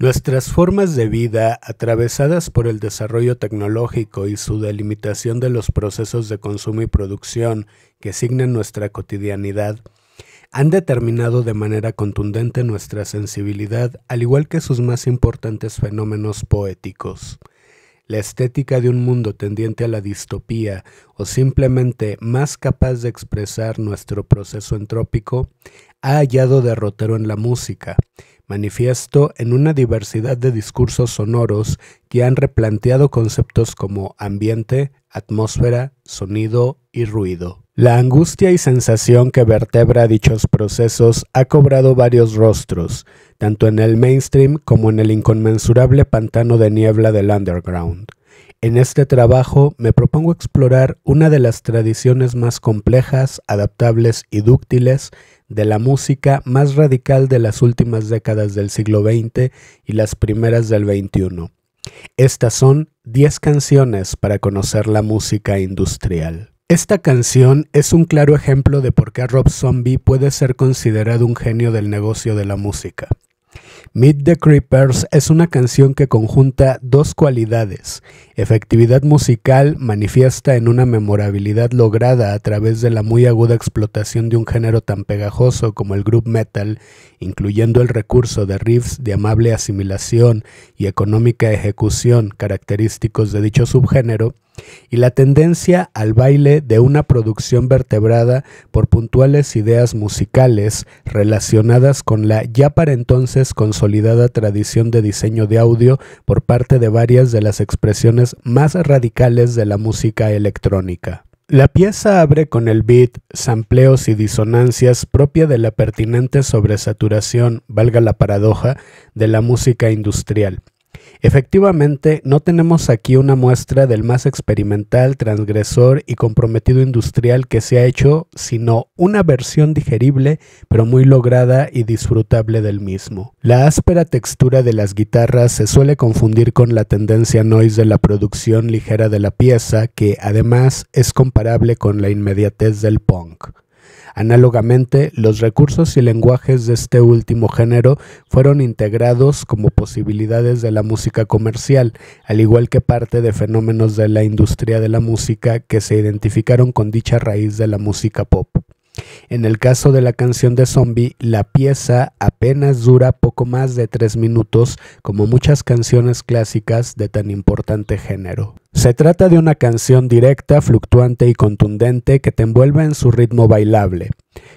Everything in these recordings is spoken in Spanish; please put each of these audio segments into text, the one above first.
Nuestras formas de vida, atravesadas por el desarrollo tecnológico y su delimitación de los procesos de consumo y producción que signan nuestra cotidianidad, han determinado de manera contundente nuestra sensibilidad, al igual que sus más importantes fenómenos poéticos la estética de un mundo tendiente a la distopía o simplemente más capaz de expresar nuestro proceso entrópico, ha hallado derrotero en la música, manifiesto en una diversidad de discursos sonoros que han replanteado conceptos como ambiente, atmósfera, sonido y ruido. La angustia y sensación que vertebra dichos procesos ha cobrado varios rostros, tanto en el mainstream como en el inconmensurable pantano de niebla del underground. En este trabajo me propongo explorar una de las tradiciones más complejas, adaptables y dúctiles de la música más radical de las últimas décadas del siglo XX y las primeras del XXI. Estas son 10 canciones para conocer la música industrial. Esta canción es un claro ejemplo de por qué Rob Zombie puede ser considerado un genio del negocio de la música. Meet the Creepers es una canción que conjunta dos cualidades, efectividad musical manifiesta en una memorabilidad lograda a través de la muy aguda explotación de un género tan pegajoso como el group metal, incluyendo el recurso de riffs de amable asimilación y económica ejecución característicos de dicho subgénero, y la tendencia al baile de una producción vertebrada por puntuales ideas musicales relacionadas con la ya para entonces consolidada tradición de diseño de audio por parte de varias de las expresiones más radicales de la música electrónica. La pieza abre con el beat, sampleos y disonancias propia de la pertinente sobresaturación, valga la paradoja, de la música industrial Efectivamente, no tenemos aquí una muestra del más experimental, transgresor y comprometido industrial que se ha hecho, sino una versión digerible, pero muy lograda y disfrutable del mismo. La áspera textura de las guitarras se suele confundir con la tendencia noise de la producción ligera de la pieza, que además es comparable con la inmediatez del punk. Análogamente, los recursos y lenguajes de este último género fueron integrados como posibilidades de la música comercial, al igual que parte de fenómenos de la industria de la música que se identificaron con dicha raíz de la música pop. En el caso de la canción de Zombie, la pieza apenas dura poco más de tres minutos, como muchas canciones clásicas de tan importante género. Se trata de una canción directa, fluctuante y contundente que te envuelve en su ritmo bailable.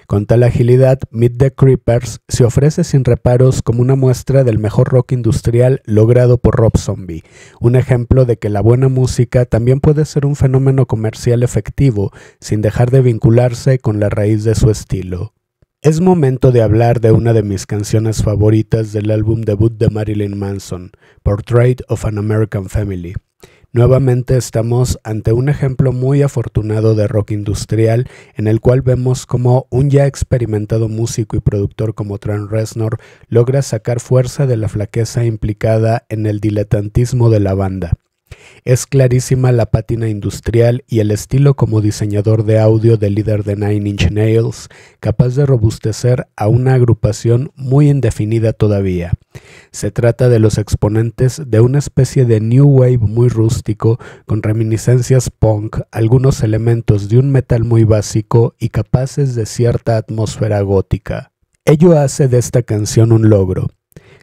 Con tal agilidad, Meet the Creepers se ofrece sin reparos como una muestra del mejor rock industrial logrado por Rob Zombie, un ejemplo de que la buena música también puede ser un fenómeno comercial efectivo sin dejar de vincularse con la raíz de su estilo. Es momento de hablar de una de mis canciones favoritas del álbum debut de Marilyn Manson, Portrait of an American Family. Nuevamente estamos ante un ejemplo muy afortunado de rock industrial en el cual vemos cómo un ya experimentado músico y productor como Trent Reznor logra sacar fuerza de la flaqueza implicada en el diletantismo de la banda. Es clarísima la pátina industrial y el estilo como diseñador de audio del líder de Nine Inch Nails, capaz de robustecer a una agrupación muy indefinida todavía. Se trata de los exponentes de una especie de new wave muy rústico, con reminiscencias punk, algunos elementos de un metal muy básico y capaces de cierta atmósfera gótica. Ello hace de esta canción un logro.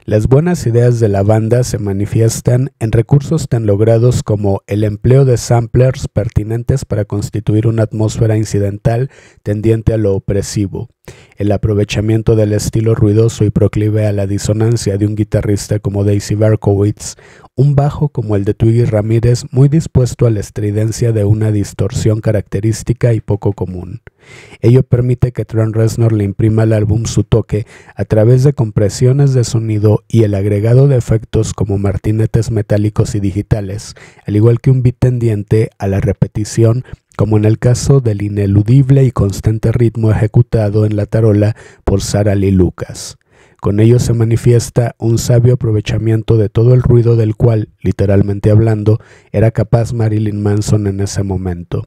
Las buenas ideas de la banda se manifiestan en recursos tan logrados como el empleo de samplers pertinentes para constituir una atmósfera incidental tendiente a lo opresivo, el aprovechamiento del estilo ruidoso y proclive a la disonancia de un guitarrista como Daisy Berkowitz un bajo como el de Twiggy Ramírez muy dispuesto a la estridencia de una distorsión característica y poco común. Ello permite que Trent Reznor le imprima al álbum su toque a través de compresiones de sonido y el agregado de efectos como martinetes metálicos y digitales, al igual que un beat tendiente a la repetición como en el caso del ineludible y constante ritmo ejecutado en la tarola por Sara Lee Lucas. Con ello se manifiesta un sabio aprovechamiento de todo el ruido del cual, literalmente hablando, era capaz Marilyn Manson en ese momento.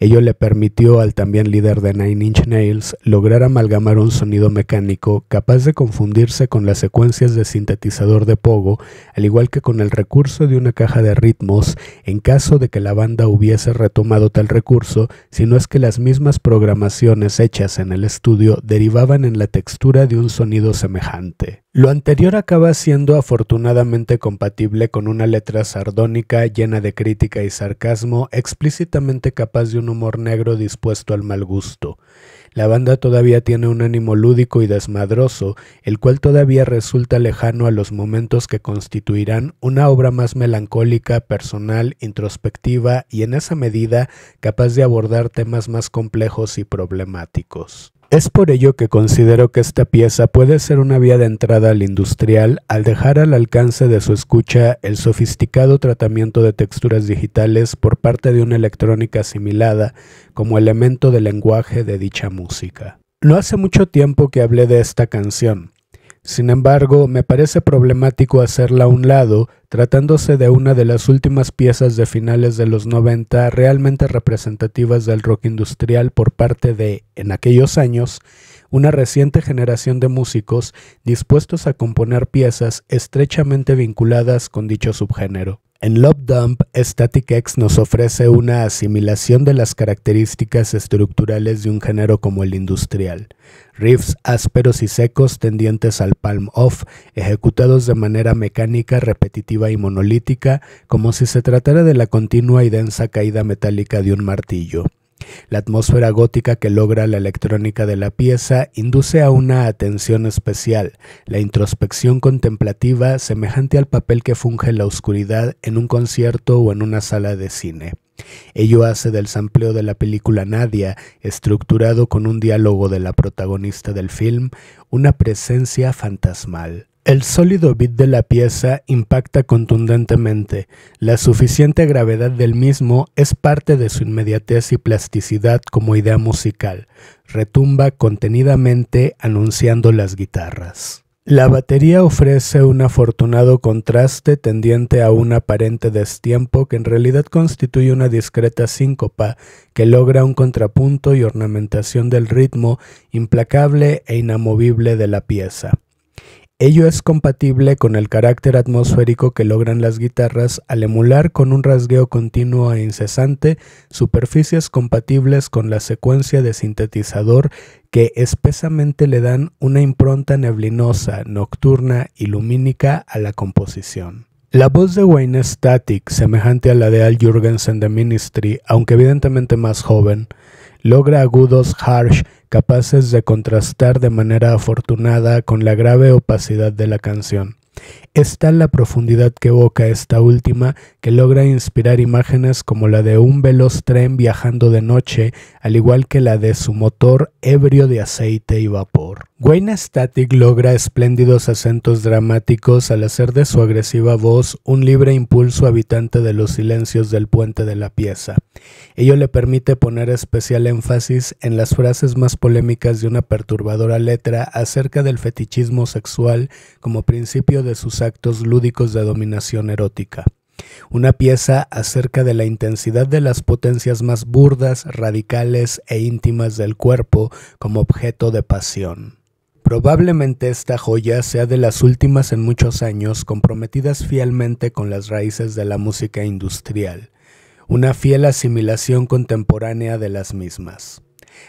Ello le permitió al también líder de Nine Inch Nails lograr amalgamar un sonido mecánico capaz de confundirse con las secuencias de sintetizador de pogo, al igual que con el recurso de una caja de ritmos, en caso de que la banda hubiese retomado tal recurso, si no es que las mismas programaciones hechas en el estudio derivaban en la textura de un sonido semejante. Lo anterior acaba siendo afortunadamente compatible con una letra sardónica llena de crítica y sarcasmo explícitamente capaz de un humor negro dispuesto al mal gusto. La banda todavía tiene un ánimo lúdico y desmadroso, el cual todavía resulta lejano a los momentos que constituirán una obra más melancólica, personal, introspectiva y en esa medida capaz de abordar temas más complejos y problemáticos. Es por ello que considero que esta pieza puede ser una vía de entrada al industrial al dejar al alcance de su escucha el sofisticado tratamiento de texturas digitales por parte de una electrónica asimilada como elemento de lenguaje de dicha música. No hace mucho tiempo que hablé de esta canción, sin embargo, me parece problemático hacerla a un lado, tratándose de una de las últimas piezas de finales de los 90 realmente representativas del rock industrial por parte de, en aquellos años, una reciente generación de músicos dispuestos a componer piezas estrechamente vinculadas con dicho subgénero. En Love Dump, X nos ofrece una asimilación de las características estructurales de un género como el industrial. Riffs ásperos y secos tendientes al palm off, ejecutados de manera mecánica, repetitiva y monolítica, como si se tratara de la continua y densa caída metálica de un martillo. La atmósfera gótica que logra la electrónica de la pieza induce a una atención especial, la introspección contemplativa semejante al papel que funge la oscuridad en un concierto o en una sala de cine. Ello hace del sampleo de la película Nadia, estructurado con un diálogo de la protagonista del film, una presencia fantasmal. El sólido beat de la pieza impacta contundentemente. La suficiente gravedad del mismo es parte de su inmediatez y plasticidad como idea musical. Retumba contenidamente anunciando las guitarras. La batería ofrece un afortunado contraste tendiente a un aparente destiempo que en realidad constituye una discreta síncopa que logra un contrapunto y ornamentación del ritmo implacable e inamovible de la pieza. Ello es compatible con el carácter atmosférico que logran las guitarras al emular con un rasgueo continuo e incesante superficies compatibles con la secuencia de sintetizador que espesamente le dan una impronta neblinosa, nocturna y lumínica a la composición. La voz de Wayne Static, semejante a la de Al Jurgensen de Ministry, aunque evidentemente más joven, logra agudos harsh capaces de contrastar de manera afortunada con la grave opacidad de la canción. Es tal la profundidad que evoca esta última que logra inspirar imágenes como la de un veloz tren viajando de noche, al igual que la de su motor ebrio de aceite y vapor. Wayne Static logra espléndidos acentos dramáticos al hacer de su agresiva voz un libre impulso habitante de los silencios del puente de la pieza. Ello le permite poner especial énfasis en las frases más polémicas de una perturbadora letra acerca del fetichismo sexual como principio de sus actos lúdicos de dominación erótica. Una pieza acerca de la intensidad de las potencias más burdas, radicales e íntimas del cuerpo como objeto de pasión. Probablemente esta joya sea de las últimas en muchos años comprometidas fielmente con las raíces de la música industrial una fiel asimilación contemporánea de las mismas.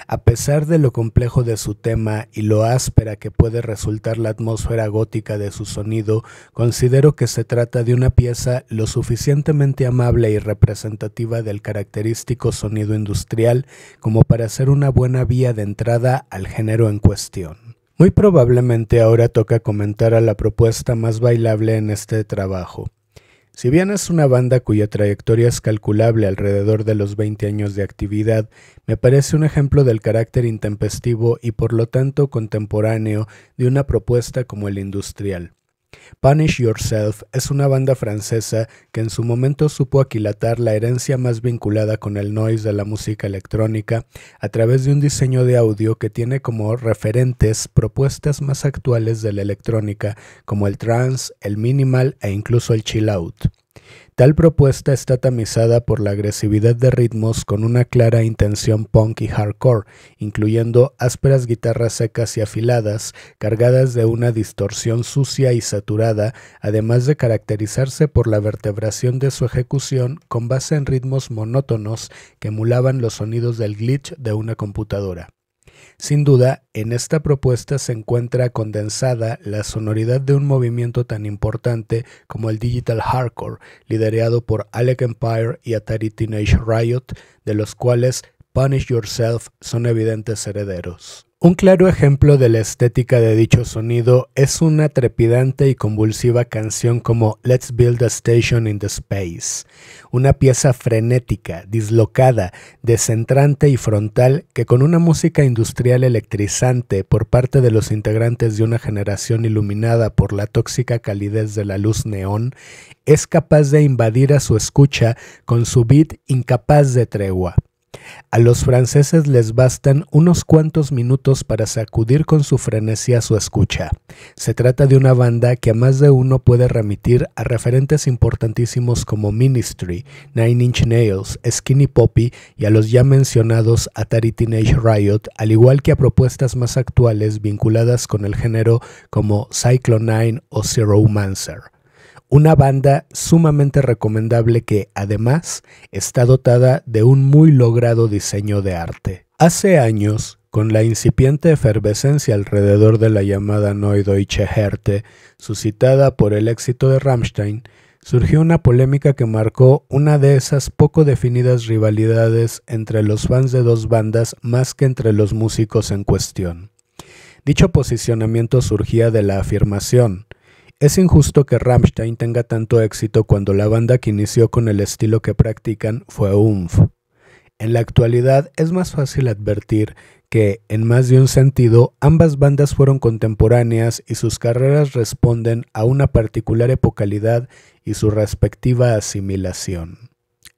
A pesar de lo complejo de su tema y lo áspera que puede resultar la atmósfera gótica de su sonido, considero que se trata de una pieza lo suficientemente amable y representativa del característico sonido industrial como para ser una buena vía de entrada al género en cuestión. Muy probablemente ahora toca comentar a la propuesta más bailable en este trabajo, si bien es una banda cuya trayectoria es calculable alrededor de los 20 años de actividad, me parece un ejemplo del carácter intempestivo y por lo tanto contemporáneo de una propuesta como el industrial. Punish Yourself es una banda francesa que en su momento supo aquilatar la herencia más vinculada con el noise de la música electrónica a través de un diseño de audio que tiene como referentes propuestas más actuales de la electrónica como el trance, el minimal e incluso el chill out. Tal propuesta está tamizada por la agresividad de ritmos con una clara intención punk y hardcore, incluyendo ásperas guitarras secas y afiladas, cargadas de una distorsión sucia y saturada, además de caracterizarse por la vertebración de su ejecución con base en ritmos monótonos que emulaban los sonidos del glitch de una computadora. Sin duda, en esta propuesta se encuentra condensada la sonoridad de un movimiento tan importante como el Digital Hardcore, liderado por Alec Empire y Atari Teenage Riot, de los cuales Punish Yourself son evidentes herederos. Un claro ejemplo de la estética de dicho sonido es una trepidante y convulsiva canción como Let's Build a Station in the Space, una pieza frenética, dislocada, descentrante y frontal que con una música industrial electrizante por parte de los integrantes de una generación iluminada por la tóxica calidez de la luz neón, es capaz de invadir a su escucha con su beat incapaz de tregua. A los franceses les bastan unos cuantos minutos para sacudir con su frenesía su escucha. Se trata de una banda que a más de uno puede remitir a referentes importantísimos como Ministry, Nine Inch Nails, Skinny Poppy y a los ya mencionados Atari Teenage Riot, al igual que a propuestas más actuales vinculadas con el género como Cyclone 9 o Zero Mancer. Una banda sumamente recomendable que además está dotada de un muy logrado diseño de arte. Hace años, con la incipiente efervescencia alrededor de la llamada Deutsche Härte, suscitada por el éxito de Rammstein, surgió una polémica que marcó una de esas poco definidas rivalidades entre los fans de dos bandas más que entre los músicos en cuestión. Dicho posicionamiento surgía de la afirmación, es injusto que Rammstein tenga tanto éxito cuando la banda que inició con el estilo que practican fue UMF. En la actualidad es más fácil advertir que, en más de un sentido, ambas bandas fueron contemporáneas y sus carreras responden a una particular epocalidad y su respectiva asimilación.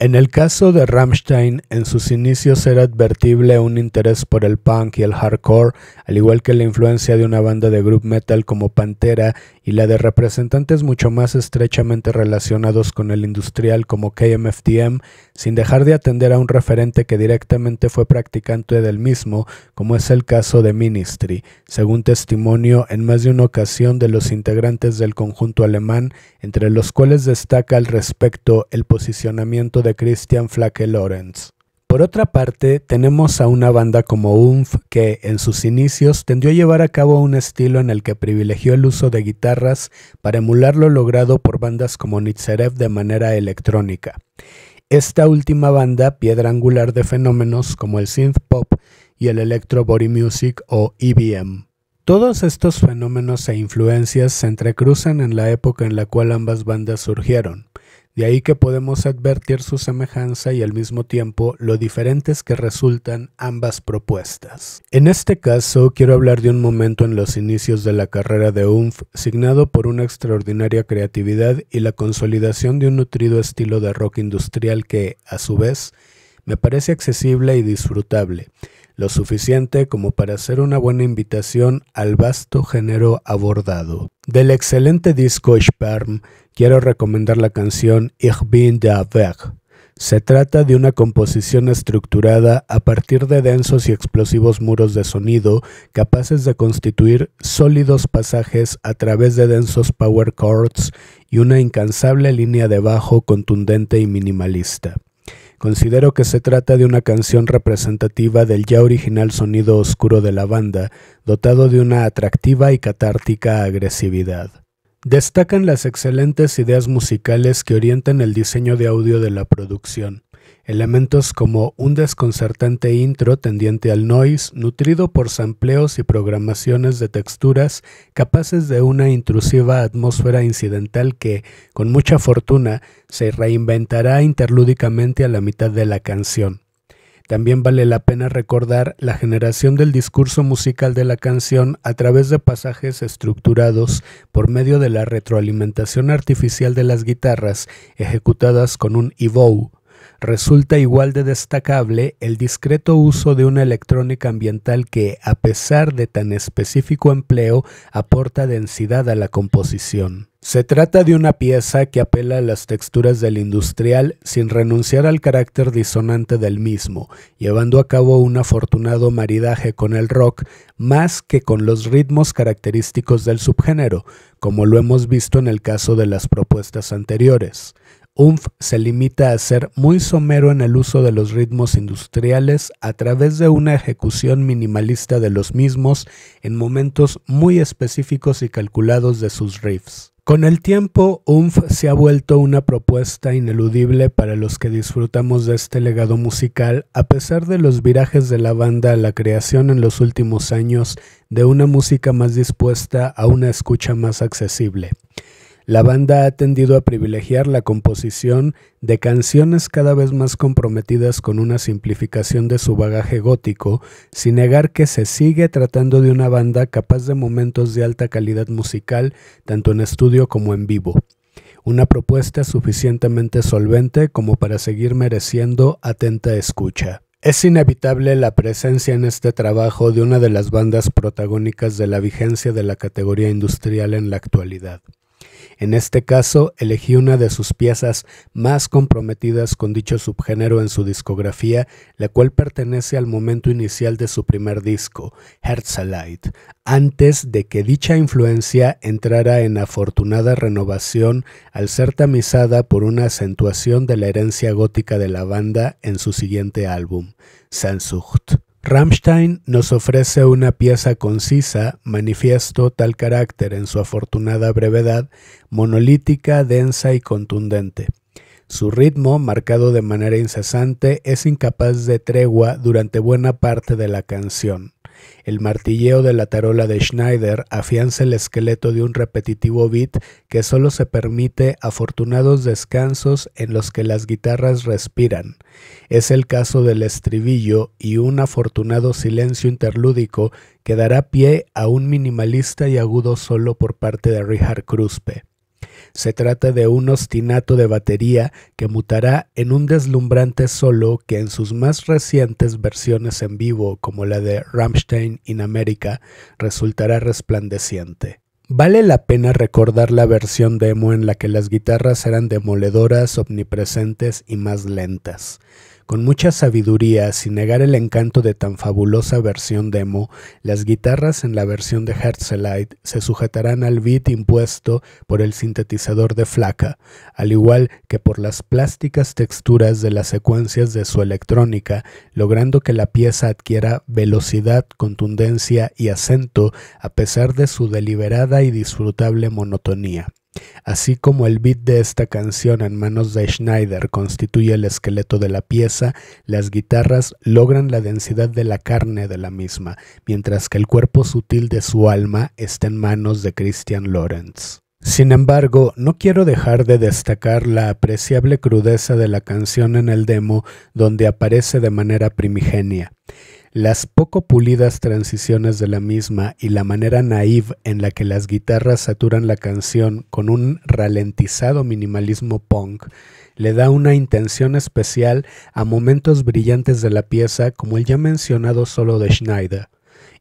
En el caso de Rammstein, en sus inicios era advertible un interés por el punk y el hardcore, al igual que la influencia de una banda de group metal como Pantera y la de representantes mucho más estrechamente relacionados con el industrial como KMFTM, sin dejar de atender a un referente que directamente fue practicante del mismo, como es el caso de Ministry, según testimonio en más de una ocasión de los integrantes del conjunto alemán, entre los cuales destaca al respecto el posicionamiento de Christian Flake Lorenz. Por otra parte, tenemos a una banda como UNF que en sus inicios tendió a llevar a cabo un estilo en el que privilegió el uso de guitarras para emular lo logrado por bandas como Nitzerev de manera electrónica. Esta última banda, piedra angular de fenómenos como el synth pop y el electro body music o EBM. Todos estos fenómenos e influencias se entrecruzan en la época en la cual ambas bandas surgieron. De ahí que podemos advertir su semejanza y al mismo tiempo lo diferentes que resultan ambas propuestas. En este caso, quiero hablar de un momento en los inicios de la carrera de Umf, signado por una extraordinaria creatividad y la consolidación de un nutrido estilo de rock industrial que, a su vez, me parece accesible y disfrutable, lo suficiente como para hacer una buena invitación al vasto género abordado. Del excelente disco Sperm quiero recomendar la canción Ich bin der Weg. Se trata de una composición estructurada a partir de densos y explosivos muros de sonido capaces de constituir sólidos pasajes a través de densos power chords y una incansable línea de bajo contundente y minimalista. Considero que se trata de una canción representativa del ya original sonido oscuro de la banda, dotado de una atractiva y catártica agresividad. Destacan las excelentes ideas musicales que orientan el diseño de audio de la producción, elementos como un desconcertante intro tendiente al noise, nutrido por sampleos y programaciones de texturas capaces de una intrusiva atmósfera incidental que, con mucha fortuna, se reinventará interlúdicamente a la mitad de la canción. También vale la pena recordar la generación del discurso musical de la canción a través de pasajes estructurados por medio de la retroalimentación artificial de las guitarras ejecutadas con un Evoe resulta igual de destacable el discreto uso de una electrónica ambiental que, a pesar de tan específico empleo, aporta densidad a la composición. Se trata de una pieza que apela a las texturas del industrial sin renunciar al carácter disonante del mismo, llevando a cabo un afortunado maridaje con el rock más que con los ritmos característicos del subgénero, como lo hemos visto en el caso de las propuestas anteriores. UNF se limita a ser muy somero en el uso de los ritmos industriales a través de una ejecución minimalista de los mismos en momentos muy específicos y calculados de sus riffs. Con el tiempo, UMF se ha vuelto una propuesta ineludible para los que disfrutamos de este legado musical, a pesar de los virajes de la banda a la creación en los últimos años de una música más dispuesta a una escucha más accesible la banda ha tendido a privilegiar la composición de canciones cada vez más comprometidas con una simplificación de su bagaje gótico, sin negar que se sigue tratando de una banda capaz de momentos de alta calidad musical, tanto en estudio como en vivo. Una propuesta suficientemente solvente como para seguir mereciendo atenta escucha. Es inevitable la presencia en este trabajo de una de las bandas protagónicas de la vigencia de la categoría industrial en la actualidad. En este caso, elegí una de sus piezas más comprometidas con dicho subgénero en su discografía, la cual pertenece al momento inicial de su primer disco, Herzalite, antes de que dicha influencia entrara en afortunada renovación al ser tamizada por una acentuación de la herencia gótica de la banda en su siguiente álbum, Sansucht. Rammstein nos ofrece una pieza concisa, manifiesto tal carácter en su afortunada brevedad, monolítica, densa y contundente. Su ritmo, marcado de manera incesante, es incapaz de tregua durante buena parte de la canción. El martilleo de la tarola de Schneider afianza el esqueleto de un repetitivo beat que solo se permite afortunados descansos en los que las guitarras respiran. Es el caso del estribillo y un afortunado silencio interlúdico que dará pie a un minimalista y agudo solo por parte de Richard Cruspe. Se trata de un ostinato de batería que mutará en un deslumbrante solo que en sus más recientes versiones en vivo, como la de Rammstein in America, resultará resplandeciente. Vale la pena recordar la versión demo en la que las guitarras eran demoledoras, omnipresentes y más lentas. Con mucha sabiduría, sin negar el encanto de tan fabulosa versión demo, las guitarras en la versión de Herzlite se sujetarán al beat impuesto por el sintetizador de Flaca, al igual que por las plásticas texturas de las secuencias de su electrónica, logrando que la pieza adquiera velocidad, contundencia y acento a pesar de su deliberada y disfrutable monotonía. Así como el beat de esta canción en manos de Schneider constituye el esqueleto de la pieza, las guitarras logran la densidad de la carne de la misma, mientras que el cuerpo sutil de su alma está en manos de Christian Lorenz. Sin embargo, no quiero dejar de destacar la apreciable crudeza de la canción en el demo donde aparece de manera primigenia las poco pulidas transiciones de la misma y la manera naive en la que las guitarras saturan la canción con un ralentizado minimalismo punk le da una intención especial a momentos brillantes de la pieza como el ya mencionado solo de Schneider.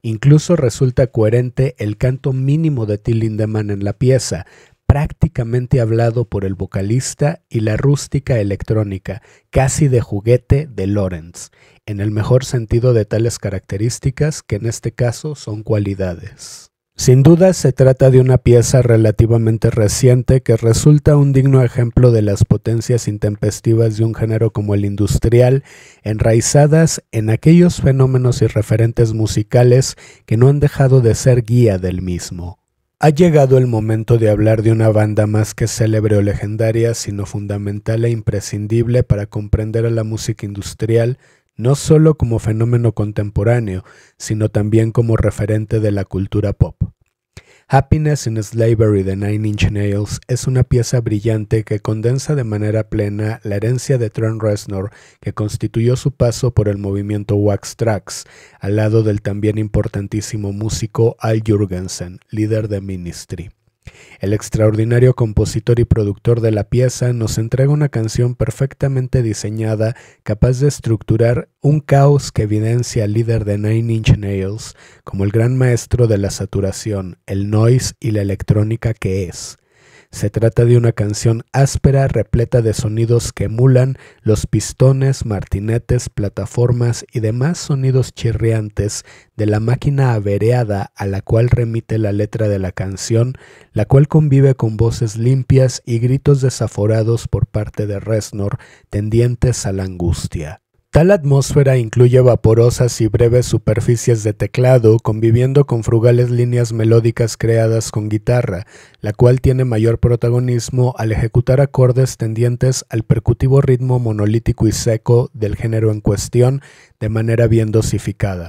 Incluso resulta coherente el canto mínimo de Till Lindemann en la pieza, prácticamente hablado por el vocalista y la rústica electrónica, casi de juguete de Lawrence, en el mejor sentido de tales características que en este caso son cualidades. Sin duda se trata de una pieza relativamente reciente que resulta un digno ejemplo de las potencias intempestivas de un género como el industrial, enraizadas en aquellos fenómenos y referentes musicales que no han dejado de ser guía del mismo. Ha llegado el momento de hablar de una banda más que célebre o legendaria, sino fundamental e imprescindible para comprender a la música industrial, no solo como fenómeno contemporáneo, sino también como referente de la cultura pop. Happiness in Slavery de Nine Inch Nails es una pieza brillante que condensa de manera plena la herencia de Trent Reznor que constituyó su paso por el movimiento Wax Tracks, al lado del también importantísimo músico Al Jurgensen, líder de Ministry. El extraordinario compositor y productor de la pieza nos entrega una canción perfectamente diseñada, capaz de estructurar un caos que evidencia al líder de Nine Inch Nails como el gran maestro de la saturación, el noise y la electrónica que es. Se trata de una canción áspera repleta de sonidos que emulan los pistones, martinetes, plataformas y demás sonidos chirriantes de la máquina avereada a la cual remite la letra de la canción, la cual convive con voces limpias y gritos desaforados por parte de Resnor, tendientes a la angustia. Tal atmósfera incluye vaporosas y breves superficies de teclado conviviendo con frugales líneas melódicas creadas con guitarra, la cual tiene mayor protagonismo al ejecutar acordes tendientes al percutivo ritmo monolítico y seco del género en cuestión de manera bien dosificada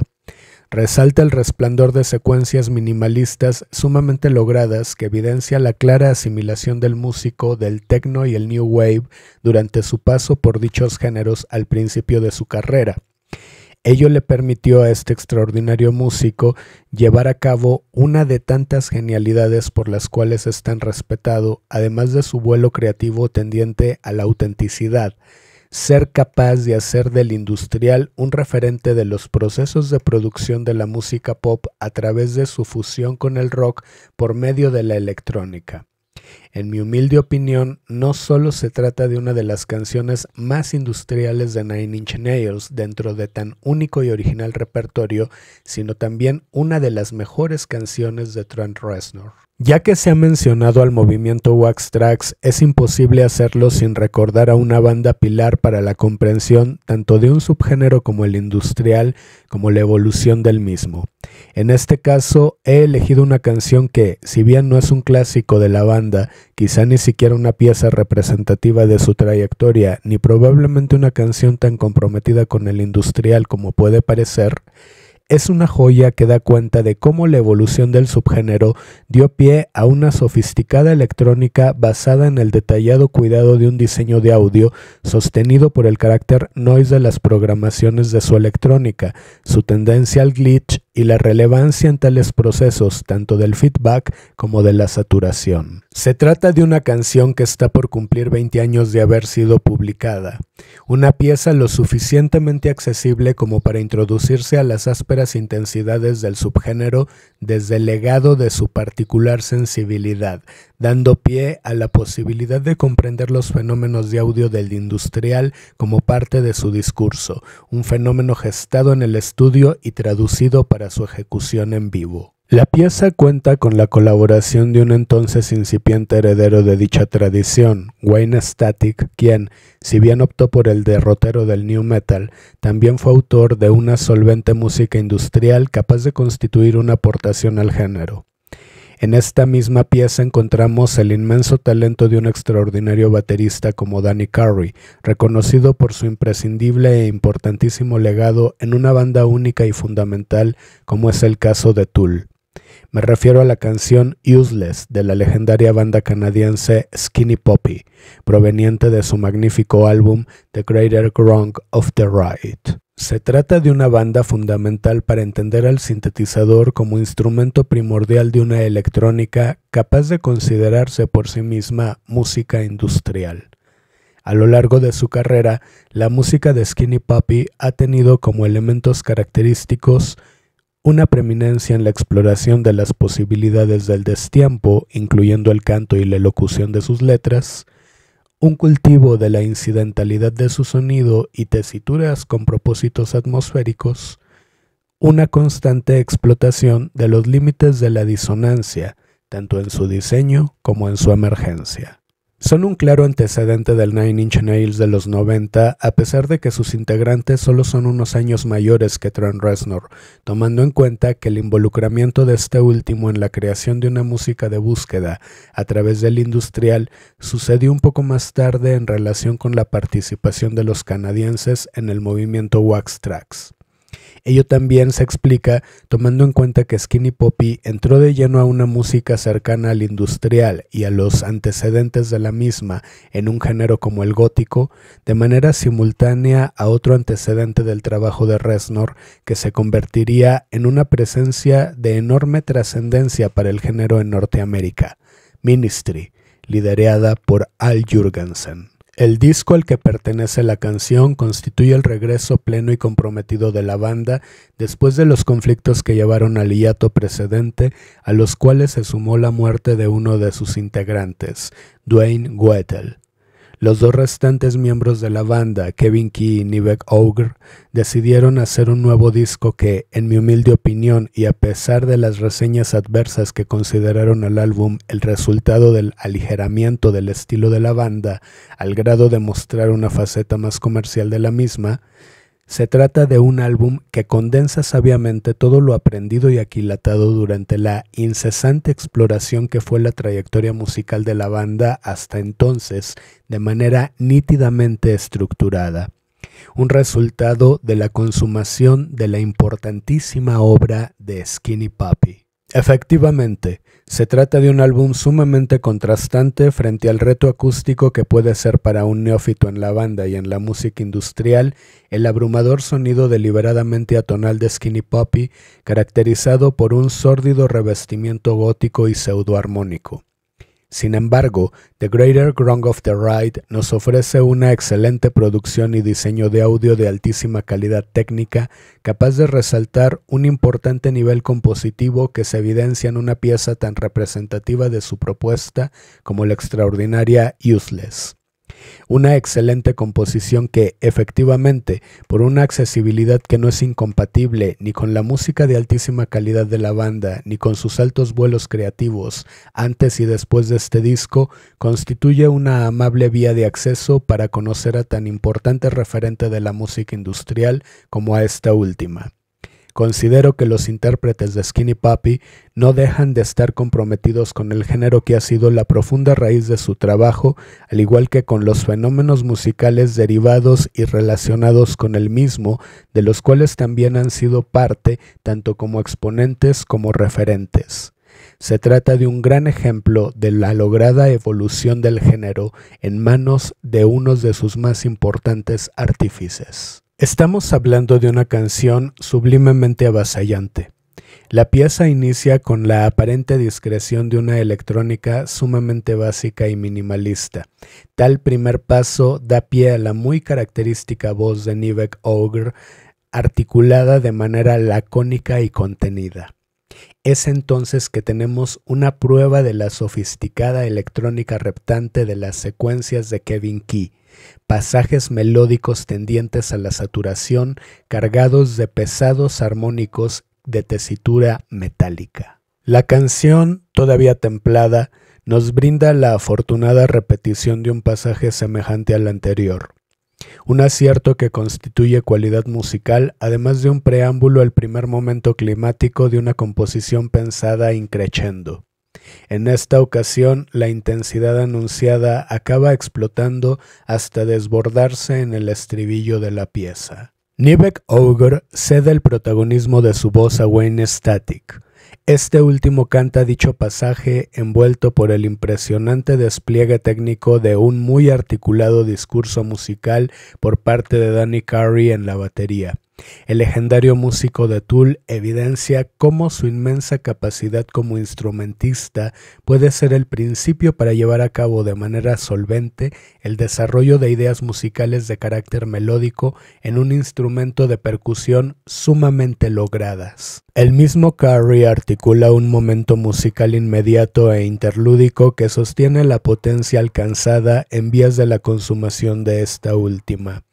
resalta el resplandor de secuencias minimalistas sumamente logradas que evidencia la clara asimilación del músico del techno y el new wave durante su paso por dichos géneros al principio de su carrera. Ello le permitió a este extraordinario músico llevar a cabo una de tantas genialidades por las cuales es tan respetado, además de su vuelo creativo tendiente a la autenticidad, ser capaz de hacer del industrial un referente de los procesos de producción de la música pop a través de su fusión con el rock por medio de la electrónica. En mi humilde opinión, no solo se trata de una de las canciones más industriales de Nine Inch Nails dentro de tan único y original repertorio, sino también una de las mejores canciones de Trent Reznor. Ya que se ha mencionado al movimiento Wax Tracks, es imposible hacerlo sin recordar a una banda pilar para la comprensión tanto de un subgénero como el industrial, como la evolución del mismo. En este caso, he elegido una canción que, si bien no es un clásico de la banda, quizá ni siquiera una pieza representativa de su trayectoria, ni probablemente una canción tan comprometida con el industrial como puede parecer, es una joya que da cuenta de cómo la evolución del subgénero dio pie a una sofisticada electrónica basada en el detallado cuidado de un diseño de audio sostenido por el carácter noise de las programaciones de su electrónica, su tendencia al glitch y la relevancia en tales procesos tanto del feedback como de la saturación. Se trata de una canción que está por cumplir 20 años de haber sido publicada, una pieza lo suficientemente accesible como para introducirse a las ásperas intensidades del subgénero desde el legado de su particular sensibilidad, dando pie a la posibilidad de comprender los fenómenos de audio del industrial como parte de su discurso, un fenómeno gestado en el estudio y traducido para su ejecución en vivo. La pieza cuenta con la colaboración de un entonces incipiente heredero de dicha tradición, Wayne Static, quien, si bien optó por el derrotero del new metal, también fue autor de una solvente música industrial capaz de constituir una aportación al género. En esta misma pieza encontramos el inmenso talento de un extraordinario baterista como Danny Curry, reconocido por su imprescindible e importantísimo legado en una banda única y fundamental como es el caso de Tool. Me refiero a la canción Useless de la legendaria banda canadiense Skinny Poppy, proveniente de su magnífico álbum The Greater Wrong of the Right. Se trata de una banda fundamental para entender al sintetizador como instrumento primordial de una electrónica capaz de considerarse por sí misma música industrial. A lo largo de su carrera, la música de Skinny Puppy ha tenido como elementos característicos una preeminencia en la exploración de las posibilidades del destiempo, incluyendo el canto y la elocución de sus letras, un cultivo de la incidentalidad de su sonido y tesituras con propósitos atmosféricos, una constante explotación de los límites de la disonancia, tanto en su diseño como en su emergencia. Son un claro antecedente del Nine Inch Nails de los 90, a pesar de que sus integrantes solo son unos años mayores que Trent Reznor, tomando en cuenta que el involucramiento de este último en la creación de una música de búsqueda a través del industrial sucedió un poco más tarde en relación con la participación de los canadienses en el movimiento Wax Tracks. Ello también se explica tomando en cuenta que Skinny Poppy entró de lleno a una música cercana al industrial y a los antecedentes de la misma en un género como el gótico, de manera simultánea a otro antecedente del trabajo de Resnor que se convertiría en una presencia de enorme trascendencia para el género en Norteamérica, Ministry, liderada por Al Jurgensen. El disco al que pertenece la canción constituye el regreso pleno y comprometido de la banda después de los conflictos que llevaron al hiato precedente, a los cuales se sumó la muerte de uno de sus integrantes, Dwayne Wettel. Los dos restantes miembros de la banda, Kevin Key y Nivek Auger, decidieron hacer un nuevo disco que, en mi humilde opinión y a pesar de las reseñas adversas que consideraron al álbum el resultado del aligeramiento del estilo de la banda al grado de mostrar una faceta más comercial de la misma, se trata de un álbum que condensa sabiamente todo lo aprendido y aquilatado durante la incesante exploración que fue la trayectoria musical de la banda hasta entonces, de manera nítidamente estructurada. Un resultado de la consumación de la importantísima obra de Skinny Puppy. Efectivamente, se trata de un álbum sumamente contrastante frente al reto acústico que puede ser para un neófito en la banda y en la música industrial el abrumador sonido deliberadamente atonal de Skinny Poppy, caracterizado por un sórdido revestimiento gótico y pseudoarmónico. Sin embargo, The Greater Grung of the Ride nos ofrece una excelente producción y diseño de audio de altísima calidad técnica, capaz de resaltar un importante nivel compositivo que se evidencia en una pieza tan representativa de su propuesta como la extraordinaria Useless. Una excelente composición que, efectivamente, por una accesibilidad que no es incompatible ni con la música de altísima calidad de la banda, ni con sus altos vuelos creativos, antes y después de este disco, constituye una amable vía de acceso para conocer a tan importante referente de la música industrial como a esta última. Considero que los intérpretes de Skinny Puppy no dejan de estar comprometidos con el género que ha sido la profunda raíz de su trabajo, al igual que con los fenómenos musicales derivados y relacionados con el mismo, de los cuales también han sido parte tanto como exponentes como referentes. Se trata de un gran ejemplo de la lograda evolución del género en manos de unos de sus más importantes artífices. Estamos hablando de una canción sublimemente avasallante. La pieza inicia con la aparente discreción de una electrónica sumamente básica y minimalista. Tal primer paso da pie a la muy característica voz de Nivek Ogre, articulada de manera lacónica y contenida. Es entonces que tenemos una prueba de la sofisticada electrónica reptante de las secuencias de Kevin Key, pasajes melódicos tendientes a la saturación, cargados de pesados armónicos de tesitura metálica. La canción, todavía templada, nos brinda la afortunada repetición de un pasaje semejante al anterior, un acierto que constituye cualidad musical, además de un preámbulo al primer momento climático de una composición pensada increchendo. En esta ocasión, la intensidad anunciada acaba explotando hasta desbordarse en el estribillo de la pieza. Nivek Ogre cede el protagonismo de su voz a Wayne Static, este último canta dicho pasaje envuelto por el impresionante despliegue técnico de un muy articulado discurso musical por parte de Danny Carey en la batería. El legendario músico de Tool evidencia cómo su inmensa capacidad como instrumentista puede ser el principio para llevar a cabo de manera solvente el desarrollo de ideas musicales de carácter melódico en un instrumento de percusión sumamente logradas. El mismo Carrie articula un momento musical inmediato e interlúdico que sostiene la potencia alcanzada en vías de la consumación de esta última.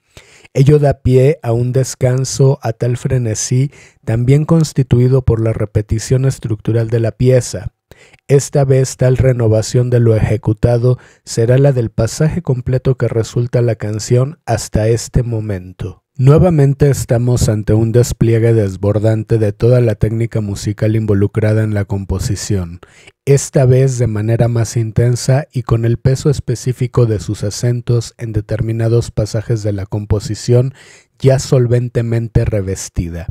Ello da pie a un descanso a tal frenesí también constituido por la repetición estructural de la pieza. Esta vez tal renovación de lo ejecutado será la del pasaje completo que resulta la canción hasta este momento. Nuevamente estamos ante un despliegue desbordante de toda la técnica musical involucrada en la composición, esta vez de manera más intensa y con el peso específico de sus acentos en determinados pasajes de la composición ya solventemente revestida.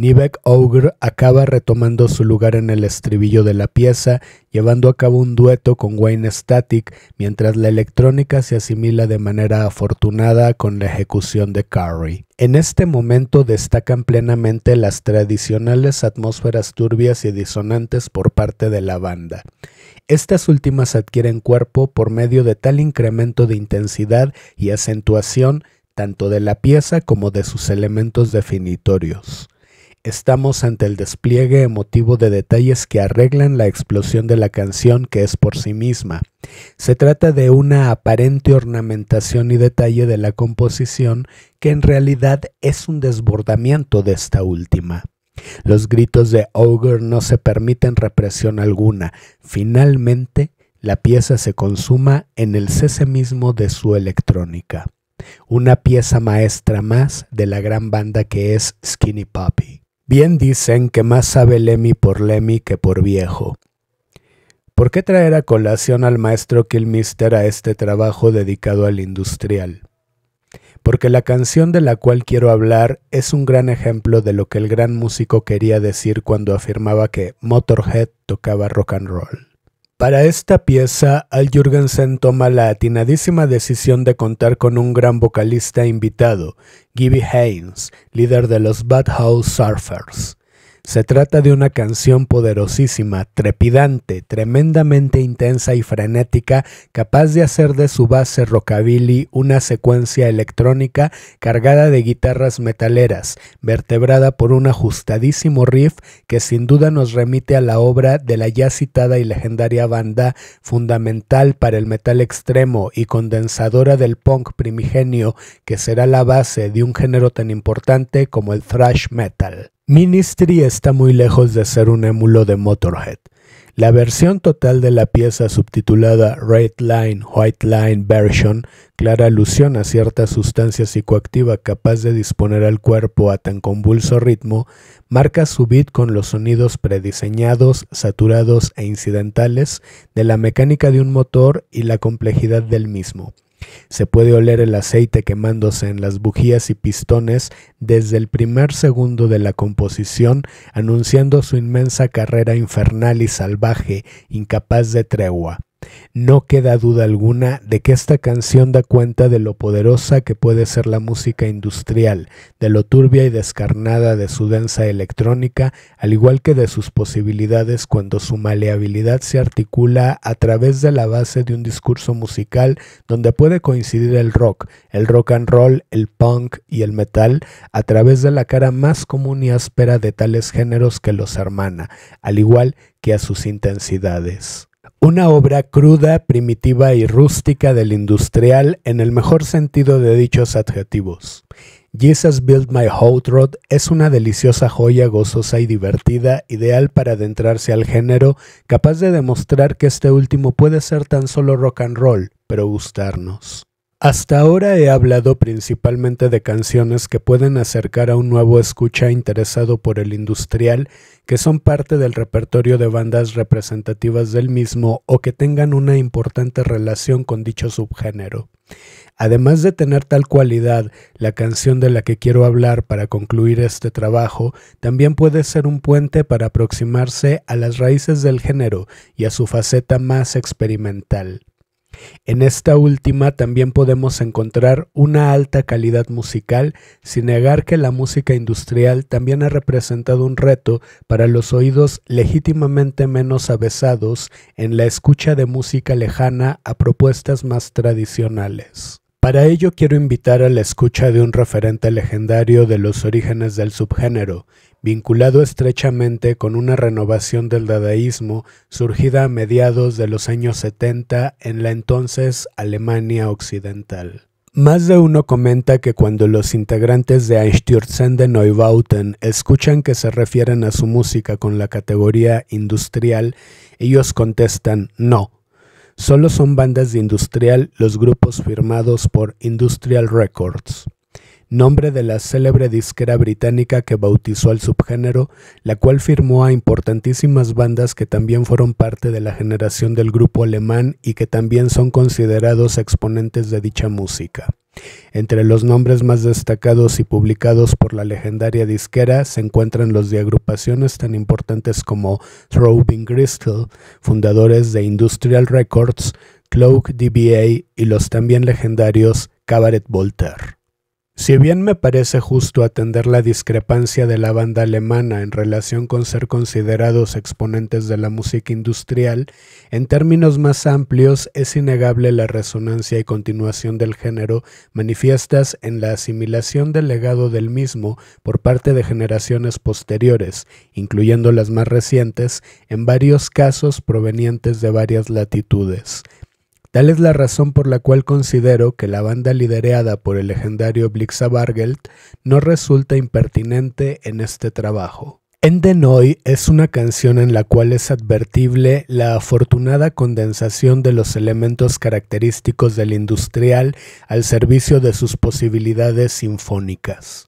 Nivek Ogre acaba retomando su lugar en el estribillo de la pieza, llevando a cabo un dueto con Wayne Static, mientras la electrónica se asimila de manera afortunada con la ejecución de Curry. En este momento destacan plenamente las tradicionales atmósferas turbias y disonantes por parte de la banda. Estas últimas adquieren cuerpo por medio de tal incremento de intensidad y acentuación tanto de la pieza como de sus elementos definitorios. Estamos ante el despliegue emotivo de detalles que arreglan la explosión de la canción que es por sí misma. Se trata de una aparente ornamentación y detalle de la composición que en realidad es un desbordamiento de esta última. Los gritos de Ogre no se permiten represión alguna. Finalmente, la pieza se consuma en el cese mismo de su electrónica. Una pieza maestra más de la gran banda que es Skinny Puppy. Bien dicen que más sabe Lemi por Lemi que por viejo. ¿Por qué traer a colación al maestro Kilmister a este trabajo dedicado al industrial? Porque la canción de la cual quiero hablar es un gran ejemplo de lo que el gran músico quería decir cuando afirmaba que Motorhead tocaba rock and roll. Para esta pieza, Al Jurgensen toma la atinadísima decisión de contar con un gran vocalista invitado, Gibby Haynes, líder de los Bad House Surfers. Se trata de una canción poderosísima, trepidante, tremendamente intensa y frenética, capaz de hacer de su base rockabilly una secuencia electrónica cargada de guitarras metaleras, vertebrada por un ajustadísimo riff que sin duda nos remite a la obra de la ya citada y legendaria banda fundamental para el metal extremo y condensadora del punk primigenio que será la base de un género tan importante como el thrash metal. Ministry está muy lejos de ser un émulo de Motorhead. La versión total de la pieza subtitulada Red Line White Line Version, clara alusión a cierta sustancia psicoactiva capaz de disponer al cuerpo a tan convulso ritmo, marca su beat con los sonidos prediseñados, saturados e incidentales de la mecánica de un motor y la complejidad del mismo. Se puede oler el aceite quemándose en las bujías y pistones desde el primer segundo de la composición, anunciando su inmensa carrera infernal y salvaje, incapaz de tregua. No queda duda alguna de que esta canción da cuenta de lo poderosa que puede ser la música industrial, de lo turbia y descarnada de su densa electrónica, al igual que de sus posibilidades cuando su maleabilidad se articula a través de la base de un discurso musical donde puede coincidir el rock, el rock and roll, el punk y el metal, a través de la cara más común y áspera de tales géneros que los hermana, al igual que a sus intensidades. Una obra cruda, primitiva y rústica del industrial en el mejor sentido de dichos adjetivos. Jesus Built My Hot Rod es una deliciosa joya gozosa y divertida, ideal para adentrarse al género, capaz de demostrar que este último puede ser tan solo rock and roll, pero gustarnos. Hasta ahora he hablado principalmente de canciones que pueden acercar a un nuevo escucha interesado por el industrial, que son parte del repertorio de bandas representativas del mismo o que tengan una importante relación con dicho subgénero. Además de tener tal cualidad, la canción de la que quiero hablar para concluir este trabajo también puede ser un puente para aproximarse a las raíces del género y a su faceta más experimental. En esta última también podemos encontrar una alta calidad musical, sin negar que la música industrial también ha representado un reto para los oídos legítimamente menos avesados en la escucha de música lejana a propuestas más tradicionales. Para ello quiero invitar a la escucha de un referente legendario de los orígenes del subgénero, vinculado estrechamente con una renovación del dadaísmo surgida a mediados de los años 70 en la entonces Alemania Occidental. Más de uno comenta que cuando los integrantes de Einstürzende Neubauten escuchan que se refieren a su música con la categoría industrial, ellos contestan no. Solo son bandas de industrial los grupos firmados por Industrial Records nombre de la célebre disquera británica que bautizó al subgénero, la cual firmó a importantísimas bandas que también fueron parte de la generación del grupo alemán y que también son considerados exponentes de dicha música. Entre los nombres más destacados y publicados por la legendaria disquera se encuentran los de agrupaciones tan importantes como Throbbing Gristle, fundadores de Industrial Records, Cloak DBA y los también legendarios Cabaret Voltaire. Si bien me parece justo atender la discrepancia de la banda alemana en relación con ser considerados exponentes de la música industrial, en términos más amplios es innegable la resonancia y continuación del género manifiestas en la asimilación del legado del mismo por parte de generaciones posteriores, incluyendo las más recientes, en varios casos provenientes de varias latitudes. Tal es la razón por la cual considero que la banda liderada por el legendario Blixa Bargeld no resulta impertinente en este trabajo. Endenoy es una canción en la cual es advertible la afortunada condensación de los elementos característicos del industrial al servicio de sus posibilidades sinfónicas.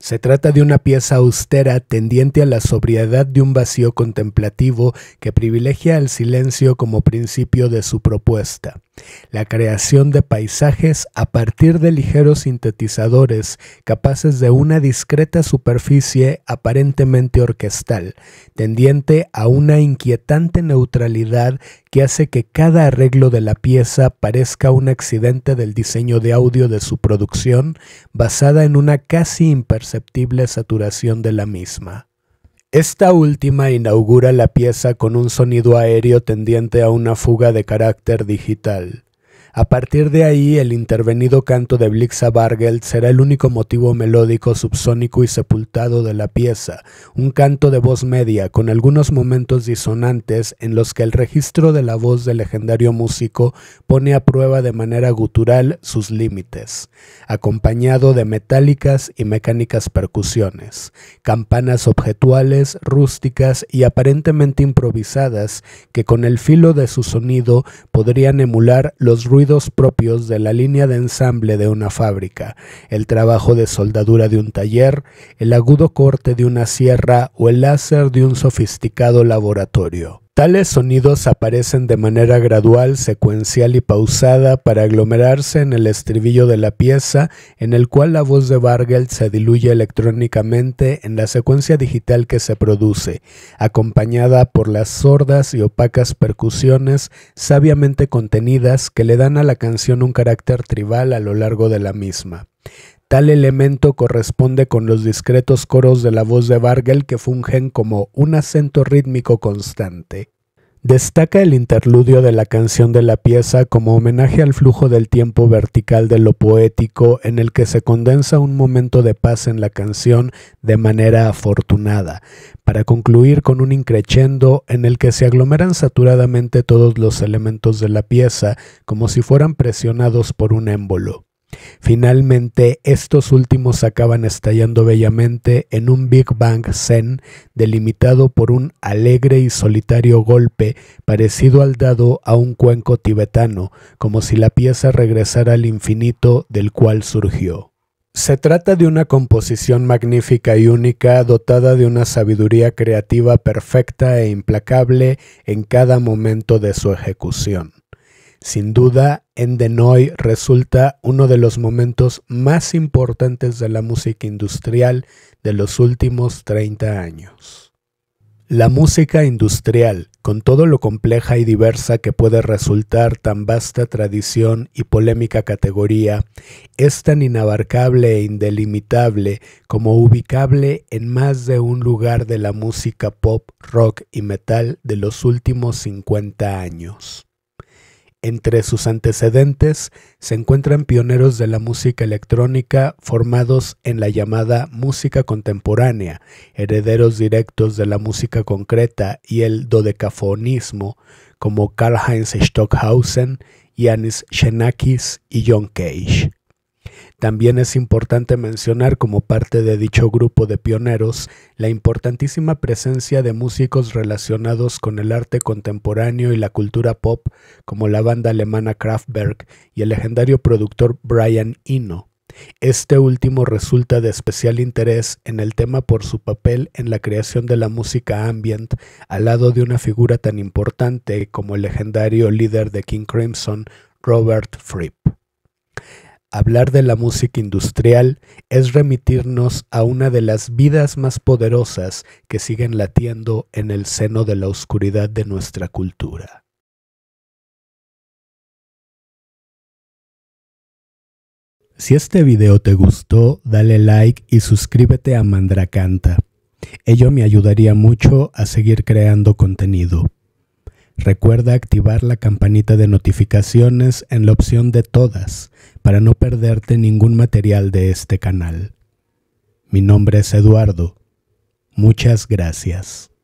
Se trata de una pieza austera tendiente a la sobriedad de un vacío contemplativo que privilegia el silencio como principio de su propuesta la creación de paisajes a partir de ligeros sintetizadores capaces de una discreta superficie aparentemente orquestal, tendiente a una inquietante neutralidad que hace que cada arreglo de la pieza parezca un accidente del diseño de audio de su producción, basada en una casi imperceptible saturación de la misma. Esta última inaugura la pieza con un sonido aéreo tendiente a una fuga de carácter digital. A partir de ahí, el intervenido canto de Blixa Bargeld será el único motivo melódico subsónico y sepultado de la pieza, un canto de voz media con algunos momentos disonantes en los que el registro de la voz del legendario músico pone a prueba de manera gutural sus límites, acompañado de metálicas y mecánicas percusiones, campanas objetuales, rústicas y aparentemente improvisadas que con el filo de su sonido podrían emular los ruidos propios de la línea de ensamble de una fábrica, el trabajo de soldadura de un taller, el agudo corte de una sierra o el láser de un sofisticado laboratorio. Tales sonidos aparecen de manera gradual, secuencial y pausada para aglomerarse en el estribillo de la pieza, en el cual la voz de Bargeld se diluye electrónicamente en la secuencia digital que se produce, acompañada por las sordas y opacas percusiones sabiamente contenidas que le dan a la canción un carácter tribal a lo largo de la misma. Tal elemento corresponde con los discretos coros de la voz de Bargel que fungen como un acento rítmico constante. Destaca el interludio de la canción de la pieza como homenaje al flujo del tiempo vertical de lo poético en el que se condensa un momento de paz en la canción de manera afortunada, para concluir con un increchendo en el que se aglomeran saturadamente todos los elementos de la pieza como si fueran presionados por un émbolo. Finalmente, estos últimos acaban estallando bellamente en un Big Bang Zen delimitado por un alegre y solitario golpe parecido al dado a un cuenco tibetano, como si la pieza regresara al infinito del cual surgió. Se trata de una composición magnífica y única, dotada de una sabiduría creativa perfecta e implacable en cada momento de su ejecución. Sin duda, Endenoy resulta uno de los momentos más importantes de la música industrial de los últimos 30 años. La música industrial, con todo lo compleja y diversa que puede resultar tan vasta tradición y polémica categoría, es tan inabarcable e indelimitable como ubicable en más de un lugar de la música pop, rock y metal de los últimos 50 años. Entre sus antecedentes se encuentran pioneros de la música electrónica formados en la llamada música contemporánea, herederos directos de la música concreta y el dodecafonismo, como Karl-Heinz Stockhausen, Yanis Xenakis y John Cage. También es importante mencionar como parte de dicho grupo de pioneros la importantísima presencia de músicos relacionados con el arte contemporáneo y la cultura pop, como la banda alemana Kraftwerk y el legendario productor Brian Eno. Este último resulta de especial interés en el tema por su papel en la creación de la música ambient, al lado de una figura tan importante como el legendario líder de King Crimson, Robert Fripp. Hablar de la música industrial es remitirnos a una de las vidas más poderosas que siguen latiendo en el seno de la oscuridad de nuestra cultura. Si este video te gustó, dale like y suscríbete a Mandracanta. Ello me ayudaría mucho a seguir creando contenido. Recuerda activar la campanita de notificaciones en la opción de todas para no perderte ningún material de este canal. Mi nombre es Eduardo. Muchas gracias.